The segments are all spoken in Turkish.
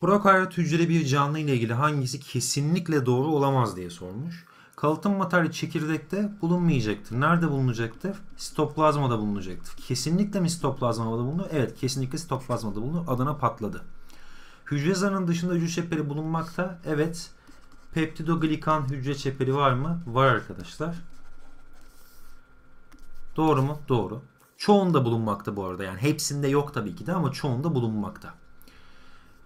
Prokaryot hücre bir canlı ile ilgili hangisi kesinlikle doğru olamaz diye sormuş. Kalıtım materyali çekirdekte bulunmayacaktır. Nerede bulunacaktır? Sitoplazmada bulunacaktır. Kesinlikle mi sitoplazmada bulunur? Evet kesinlikle sitoplazmada bulunur. Adana patladı. Hücre zarının dışında hücre çeperi bulunmakta. Evet. Peptidoglikan hücre çeperi var mı? Var arkadaşlar. Doğru mu? Doğru. Çoğunda bulunmakta bu arada. Yani hepsinde yok tabii ki de ama çoğunda bulunmakta.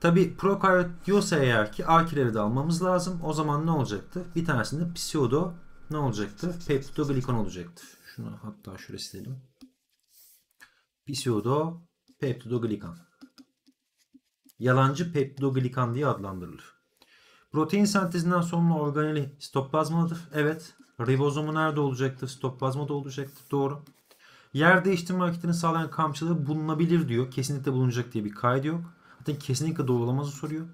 Tabi prokaryot diyorsa eğer ki arkileri de almamız lazım. O zaman ne olacaktı? Bir tanesinde pseudo ne olacaktı? Peptoglikon olacaktı. Şunu hatta şuraya silelim. Pseudo peptodoglikan. Yalancı peptodoglikan diye adlandırılır. Protein sentezinden sonra organeli stoplazmalıdır. Evet. Ribozomu nerede olacaktı? olacaktır? da olacaktır. Doğru. Yer değiştirme hareketini sağlayan kamçıları bulunabilir diyor. Kesinlikle bulunacak diye bir kaydı yok. Zaten kesinlikle doğrulamanızı soruyor.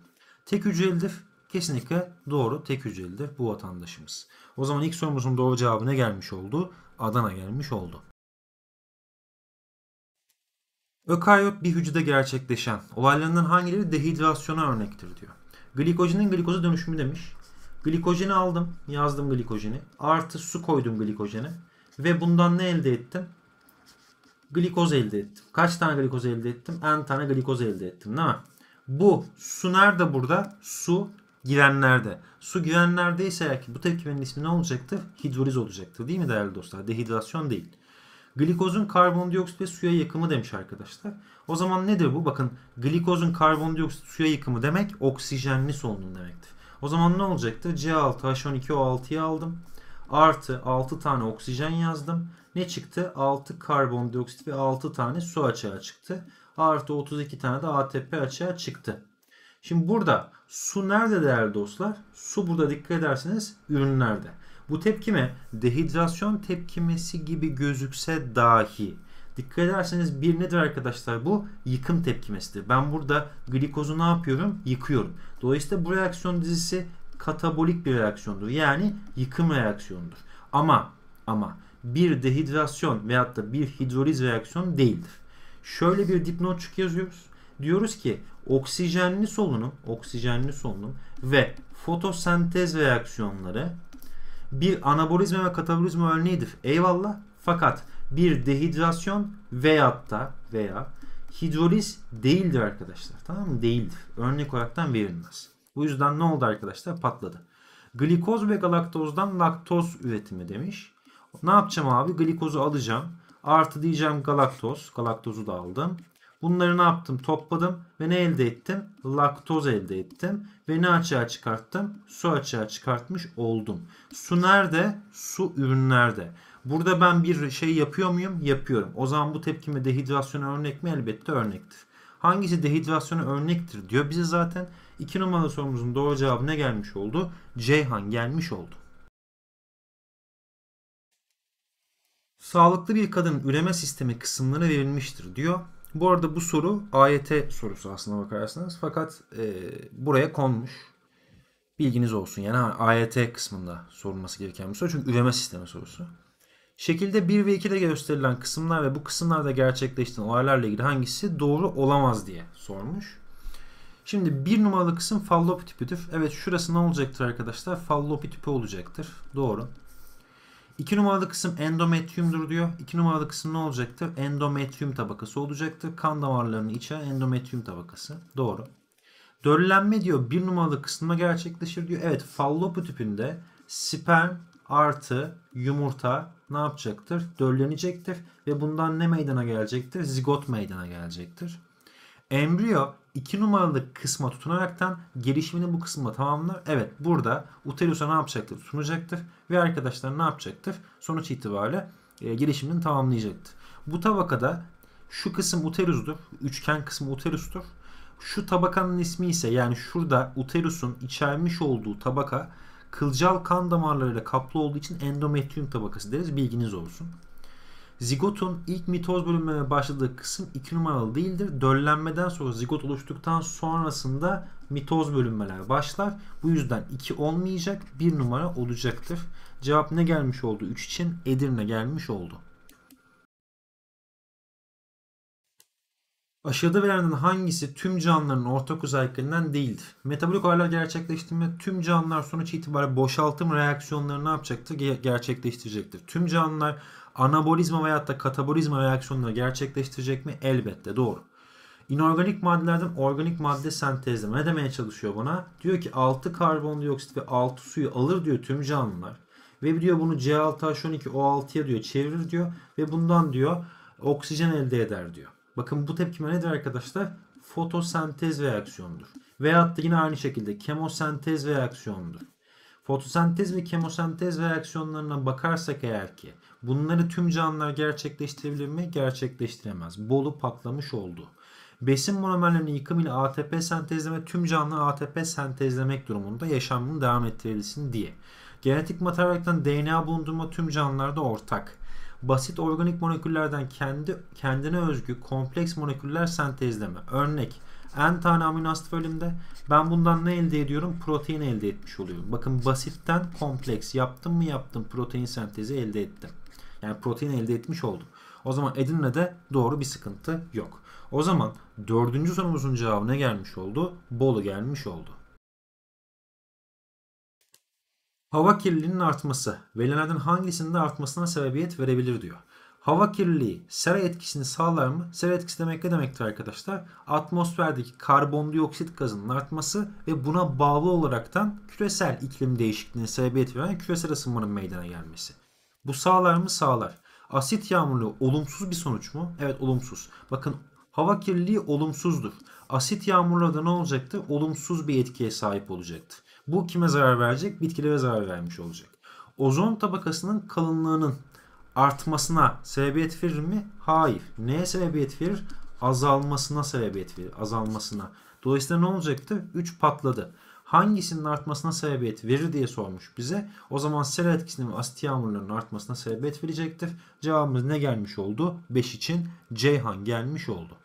Tek hücrelidir. Kesinlikle doğru tek hücrelidir bu vatandaşımız. O zaman ilk sorumuzun doğru cevabı ne gelmiş oldu? Adana gelmiş oldu. Ökaryot bir hücrede gerçekleşen olaylarından hangileri dehidrasyona örnektir diyor. Glikojenin glikoza dönüşümü demiş. Glikojeni aldım, yazdım glikojeni. Artı su koydum glikojene. Ve bundan ne elde ettim? glikoz elde ettim. Kaç tane glikoz elde ettim? N tane glikoz elde ettim değil mi? Bu su nerede burada? Su girenlerde. Su girenlerde ise ki bu tepkimenin ismi ne olacaktı? Hidroliz olacaktı, değil mi değerli dostlar? Dehidrasyon değil. Glikozun karbondioksit ve suya yıkımı demiş arkadaşlar. O zaman nedir bu? Bakın glikozun karbondioksit suya yıkımı demek oksijenli solunum demektir. O zaman ne olacaktı? C6H12O6'yı aldım. Artı 6 tane oksijen yazdım ne çıktı? 6 karbondioksit ve 6 tane su açığa çıktı. Artı 32 tane de ATP açığa çıktı. Şimdi burada su nerede değerli dostlar? Su burada dikkat ederseniz ürünlerde. Bu tepkime dehidrasyon tepkimesi gibi gözükse dahi dikkat ederseniz bir nedir arkadaşlar bu? Yıkım tepkimesidir. Ben burada glikozu ne yapıyorum? Yıkıyorum. Dolayısıyla bu reaksiyon dizisi katabolik bir reaksiyondur. Yani yıkım reaksiyondur. Ama ama bir dehidrasyon veyahut da bir hidroliz reaksiyon değildir. Şöyle bir dipnot çık yazıyoruz. Diyoruz ki oksijenli solunum, oksijenli solunum ve fotosentez reaksiyonları bir anabolizma ve katabolizma örneğidir. Eyvallah. Fakat bir dehidrasyon veyahut da veya hidroliz değildir arkadaşlar. Tamam mı? Değildir. Örnek olaraktan verilmez. Bu yüzden ne oldu arkadaşlar? Patladı. Glikoz ve galaktozdan laktoz üretimi demiş. Ne yapacağım abi? Glikozu alacağım. Artı diyeceğim galaktoz. Galaktozu da aldım. Bunları ne yaptım? Topladım ve ne elde ettim? Laktoz elde ettim. Ve ne açığa çıkarttım? Su açığa çıkartmış oldum. Su nerede? Su ürünlerde. Burada ben bir şey yapıyor muyum? Yapıyorum. O zaman bu tepkime dehidrasyona örnek mi? Elbette örnektir. Hangisi dehidrasyona örnektir diyor bize zaten. 2 numaralı sorumuzun doğru cevabı ne gelmiş oldu? Ceyhan gelmiş oldu. Sağlıklı bir kadın üreme sistemi kısımları verilmiştir diyor. Bu arada bu soru AYT sorusu aslına bakarsanız. Fakat e, buraya konmuş. Bilginiz olsun. Yani AYT kısmında sorulması gereken bir soru. Çünkü üreme sistemi sorusu. Şekilde 1 ve 2'de gösterilen kısımlar ve bu kısımlarda gerçekleştiğin olaylarla ilgili hangisi doğru olamaz diye sormuş. Şimdi bir numaralı kısım fallopi tipidir. Evet şurası ne olacaktır arkadaşlar? Fallopi tipi olacaktır. Doğru. 2 numaralı kısım endometriyumdur diyor. 2 numaralı kısım ne olacaktı? Endometriyum tabakası olacaktı. Kan damarlarının içeren endometriyum tabakası. Doğru. Döllenme diyor 1 numaralı kısımda gerçekleşir diyor. Evet fallopu tipinde sperm artı yumurta ne yapacaktır? Döllenecektir ve bundan ne meydana gelecektir? Zigot meydana gelecektir. Embriyo 2 numaralı kısma tutunaraktan gelişimini bu kısımda tamamlar. Evet burada uterusa ne yapacaktır? Tutunacaktır ve arkadaşlar ne yapacaktır? Sonuç itibariyle e, gelişimini tamamlayacaktır. Bu tabakada şu kısım uterusdur, Üçgen kısmı uterustur. Şu tabakanın ismi ise yani şurada uterusun içermiş olduğu tabaka kılcal kan damarlarıyla kaplı olduğu için endometrium tabakası deriz. Bilginiz olsun. Zigotun ilk mitoz bölünmeye başladığı kısım 2 numaralı değildir. Döllenmeden sonra zigot oluştuktan sonrasında mitoz bölünmeler başlar. Bu yüzden 2 olmayacak 1 numara olacaktır. Cevap ne gelmiş oldu 3 için? Edirne gelmiş oldu. Aşağıda verilen hangisi tüm canlıların ortak özelliklerinden değildir? Metabolik olaylar gerçekleştirme tüm canlılar sonuç itibariyle boşaltım reaksiyonlarını ne yapacaktır? Gerçekleştirecektir. Tüm canlılar anabolizma veya da katabolizma reaksiyonları gerçekleştirecek mi? Elbette doğru. İnorganik maddelerden organik madde sentezleme ne demeye çalışıyor buna? Diyor ki 6 karbondioksit ve 6 suyu alır diyor tüm canlılar. Ve diyor bunu C6H12O6'ya diyor çevirir diyor ve bundan diyor oksijen elde eder diyor. Bakın bu tepkime nedir arkadaşlar? Fotosentez reaksiyonudur. Veyahut da yine aynı şekilde kemosentez reaksiyonudur. Fotosentez ve kemosentez reaksiyonlarına bakarsak eğer ki bunları tüm canlılar gerçekleştirebilir mi? Gerçekleştiremez. Bolu patlamış oldu. Besin monomerlerinin yıkımıyla ATP sentezleme tüm canlı ATP sentezlemek durumunda yaşamını devam ettirebilsin diye. Genetik materyalden DNA bulundurma tüm canlılarda ortak basit organik moleküllerden kendi kendine özgü kompleks moleküller sentezleme. Örnek En tane amino asit bölümde ben bundan ne elde ediyorum? Protein elde etmiş oluyorum. Bakın basitten kompleks yaptım mı yaptım protein sentezi elde ettim. Yani protein elde etmiş oldum. O zaman Edirne de doğru bir sıkıntı yok. O zaman dördüncü sorumuzun cevabı ne gelmiş oldu? Bolu gelmiş oldu. Hava kirliliğinin artması verilenlerden hangisinde artmasına sebebiyet verebilir diyor. Hava kirliliği sera etkisini sağlar mı? Sera etkisi demek ne demektir arkadaşlar? Atmosferdeki karbondioksit gazının artması ve buna bağlı olaraktan küresel iklim değişikliğine sebebiyet veren küresel ısınmanın meydana gelmesi. Bu sağlar mı? Sağlar. Asit yağmurluğu olumsuz bir sonuç mu? Evet olumsuz. Bakın hava kirliliği olumsuzdur. Asit yağmurluğu da ne olacaktı? Olumsuz bir etkiye sahip olacaktı. Bu kime zarar verecek? Bitkilere zarar vermiş olacak. Ozon tabakasının kalınlığının artmasına sebebiyet verir mi? Hayır. Neye sebebiyet verir? Azalmasına sebebiyet verir. Azalmasına. Dolayısıyla ne olacaktı? 3 patladı. Hangisinin artmasına sebebiyet verir diye sormuş bize. O zaman sera etkisinin ve asit yağmurlarının artmasına sebebiyet verecektir. Cevabımız ne gelmiş oldu? 5 için Ceyhan gelmiş oldu.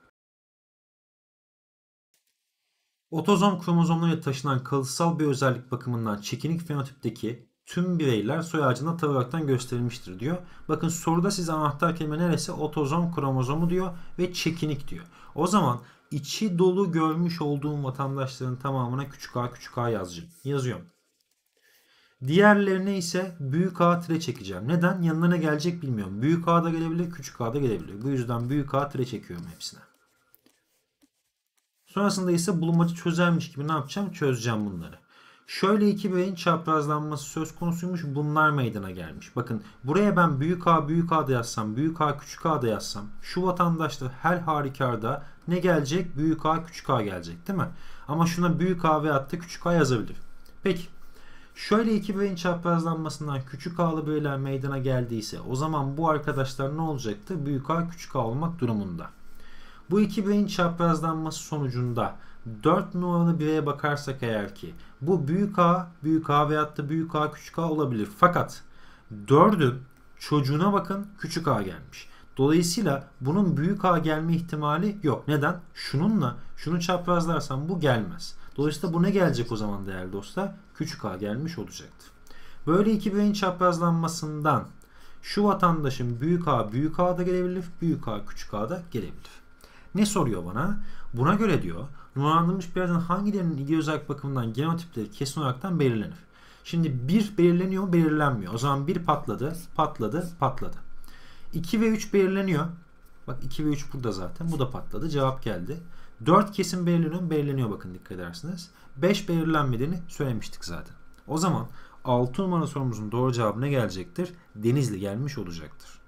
Otozom kromozomları taşınan kalıtsal bir özellik bakımından çekinik fenotipteki tüm bireyler soy ağacında tavraktan gösterilmiştir diyor. Bakın soruda size anahtar kelime neresi? Otozom kromozomu diyor ve çekinik diyor. O zaman içi dolu görmüş olduğum vatandaşların tamamına küçük a küçük a yazacağım. Yazıyorum. Diğerlerine ise büyük A tire çekeceğim. Neden? Yanına ne gelecek bilmiyorum. Büyük A da gelebilir, küçük A da gelebilir. Bu yüzden büyük A tire çekiyorum hepsine. Sonrasında ise bulmacı çözermiş gibi ne yapacağım? Çözeceğim bunları. Şöyle iki beyin çaprazlanması söz konusuymuş. Bunlar meydana gelmiş. Bakın buraya ben büyük A büyük A da yazsam, büyük A küçük A da yazsam şu vatandaşta her harikarda ne gelecek? Büyük A küçük A gelecek değil mi? Ama şuna büyük A veyahut da küçük A yazabilir. Peki şöyle iki beyin çaprazlanmasından küçük A'lı bireyler meydana geldiyse o zaman bu arkadaşlar ne olacaktı? Büyük A küçük A olmak durumunda. Bu iki beyin çaprazlanması sonucunda 4 numaralı bireye bakarsak eğer ki bu büyük A, büyük A veyahut da büyük A küçük A olabilir. Fakat 4'ün çocuğuna bakın küçük A gelmiş. Dolayısıyla bunun büyük A gelme ihtimali yok. Neden? Şununla şunu çaprazlarsan bu gelmez. Dolayısıyla bu ne gelecek o zaman değerli dostlar? Küçük A gelmiş olacaktı. Böyle iki beyin çaprazlanmasından şu vatandaşın büyük A büyük A da gelebilir, büyük A küçük A da gelebilir. Ne soruyor bana? Buna göre diyor numaralandırılmış bireylerden hangilerinin ilgi özellik bakımından genotipleri kesin olaraktan belirlenir. Şimdi bir belirleniyor belirlenmiyor. O zaman bir patladı patladı patladı. 2 ve 3 belirleniyor. Bak 2 ve 3 burada zaten. Bu da patladı. Cevap geldi. 4 kesin belirleniyor Belirleniyor bakın dikkat edersiniz. 5 belirlenmediğini söylemiştik zaten. O zaman 6 numara sorumuzun doğru cevabı ne gelecektir? Denizli gelmiş olacaktır.